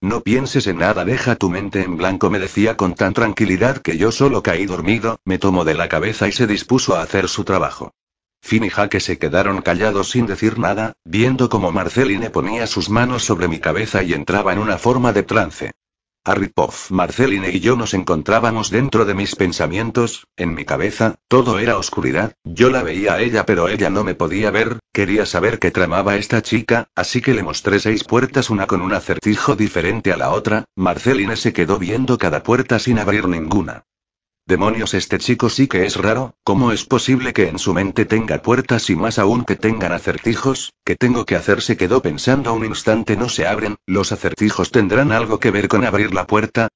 No pienses en nada, deja tu mente en blanco, me decía con tan tranquilidad que yo solo caí dormido, me tomó de la cabeza y se dispuso a hacer su trabajo. fin y Jaque se quedaron callados sin decir nada, viendo cómo Marceline ponía sus manos sobre mi cabeza y entraba en una forma de trance. Harry Marceline y yo nos encontrábamos dentro de mis pensamientos, en mi cabeza, todo era oscuridad, yo la veía a ella pero ella no me podía ver, Quería saber qué tramaba esta chica, así que le mostré seis puertas, una con un acertijo diferente a la otra. Marceline se quedó viendo cada puerta sin abrir ninguna. Demonios, este chico sí que es raro, ¿cómo es posible que en su mente tenga puertas y más aún que tengan acertijos? ¿Qué tengo que hacer? Se quedó pensando un instante, no se abren, los acertijos tendrán algo que ver con abrir la puerta,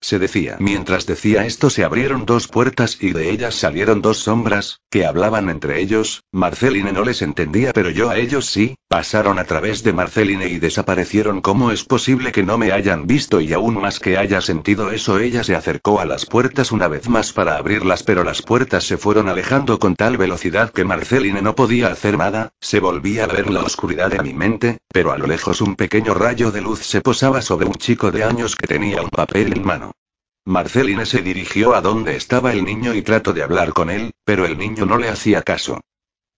se decía. Mientras decía esto se abrieron dos puertas y de ellas salieron dos sombras, que hablaban entre ellos, Marceline no les entendía pero yo a ellos sí, pasaron a través de Marceline y desaparecieron. ¿Cómo es posible que no me hayan visto y aún más que haya sentido eso? Ella se acercó a las puertas una vez más para abrirlas pero las puertas se fueron alejando con tal velocidad que Marceline no podía hacer nada, se volvía a ver la oscuridad de mi mente, pero a lo lejos un pequeño rayo de luz se posaba sobre un chico de años que tenía un papel en mano. Marceline se dirigió a donde estaba el niño y trató de hablar con él, pero el niño no le hacía caso.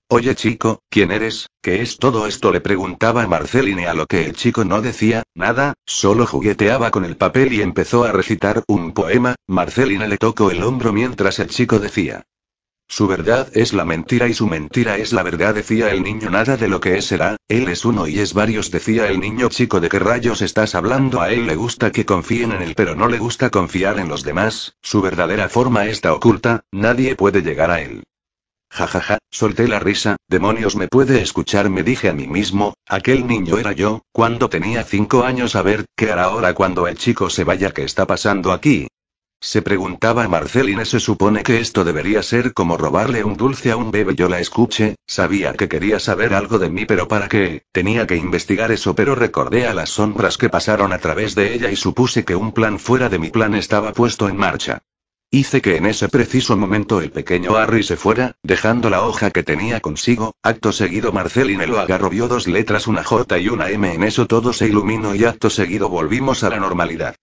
Oye chico, ¿quién eres? ¿Qué es todo esto? le preguntaba Marceline a lo que el chico no decía, nada, solo jugueteaba con el papel y empezó a recitar un poema, Marceline le tocó el hombro mientras el chico decía, su verdad es la mentira y su mentira es la verdad, decía el niño. Nada de lo que es será, él es uno y es varios, decía el niño chico. ¿De qué rayos estás hablando? A él le gusta que confíen en él, pero no le gusta confiar en los demás, su verdadera forma está oculta, nadie puede llegar a él. Jajaja, ja, ja, solté la risa, demonios me puede escuchar, me dije a mí mismo, aquel niño era yo, cuando tenía cinco años, a ver, ¿qué hará ahora cuando el chico se vaya? ¿Qué está pasando aquí? Se preguntaba a Marceline se supone que esto debería ser como robarle un dulce a un bebé. Yo la escuché, sabía que quería saber algo de mí, pero para qué, tenía que investigar eso, pero recordé a las sombras que pasaron a través de ella y supuse que un plan fuera de mi plan estaba puesto en marcha. Hice que en ese preciso momento el pequeño Harry se fuera, dejando la hoja que tenía consigo, acto seguido Marceline lo agarró, vio dos letras, una J y una M, en eso todo se iluminó y acto seguido volvimos a la normalidad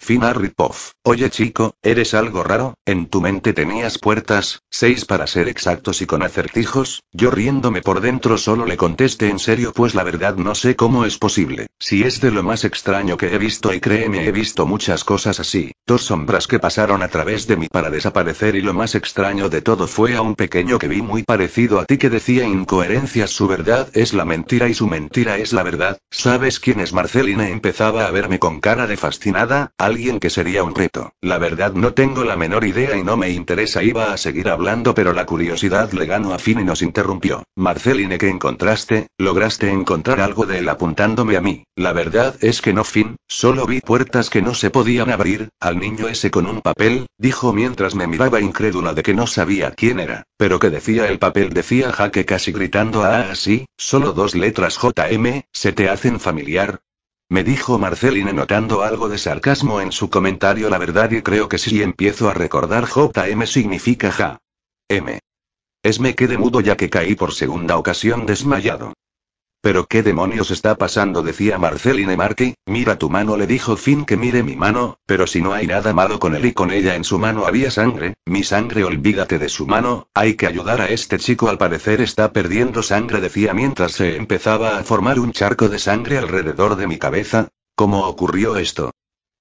fin Ripoff. Oye chico, eres algo raro, en tu mente tenías puertas, seis para ser exactos y con acertijos, yo riéndome por dentro solo le contesté en serio pues la verdad no sé cómo es posible, si es de lo más extraño que he visto y créeme he visto muchas cosas así, dos sombras que pasaron a través de mí para desaparecer y lo más extraño de todo fue a un pequeño que vi muy parecido a ti que decía incoherencias su verdad es la mentira y su mentira es la verdad, ¿sabes quién es Marcelina? Empezaba a verme con cara de fascinada, alguien que sería un reto. La verdad no tengo la menor idea y no me interesa. Iba a seguir hablando, pero la curiosidad le ganó a fin y nos interrumpió. Marceline, que encontraste? ¿Lograste encontrar algo de él apuntándome a mí? La verdad es que no, fin solo vi puertas que no se podían abrir, al niño ese con un papel, dijo mientras me miraba incrédula de que no sabía quién era. Pero que decía el papel, decía Jaque casi gritando a ah, así, solo dos letras JM, ¿se te hacen familiar? Me dijo Marceline notando algo de sarcasmo en su comentario. La verdad y creo que sí. empiezo a recordar JM significa ja. M. Es me quedé mudo ya que caí por segunda ocasión desmayado. ¿Pero qué demonios está pasando? decía Marceline Markey, Mira tu mano, le dijo Finn que mire mi mano, pero si no hay nada malo con él y con ella en su mano había sangre, mi sangre, olvídate de su mano, hay que ayudar a este chico, al parecer está perdiendo sangre, decía mientras se empezaba a formar un charco de sangre alrededor de mi cabeza. ¿Cómo ocurrió esto?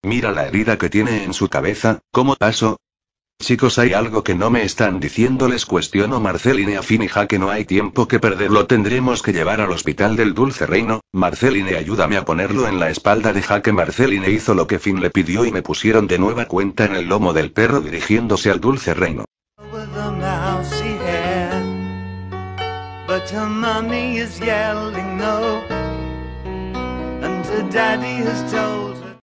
Mira la herida que tiene en su cabeza, ¿cómo pasó? Chicos, hay algo que no me están diciendo, les cuestiono Marceline a Finn y que no hay tiempo que perder, lo tendremos que llevar al hospital del Dulce Reino. Marceline, ayúdame a ponerlo en la espalda de Jaque. Marceline hizo lo que Finn le pidió y me pusieron de nueva cuenta en el lomo del perro dirigiéndose al Dulce Reino.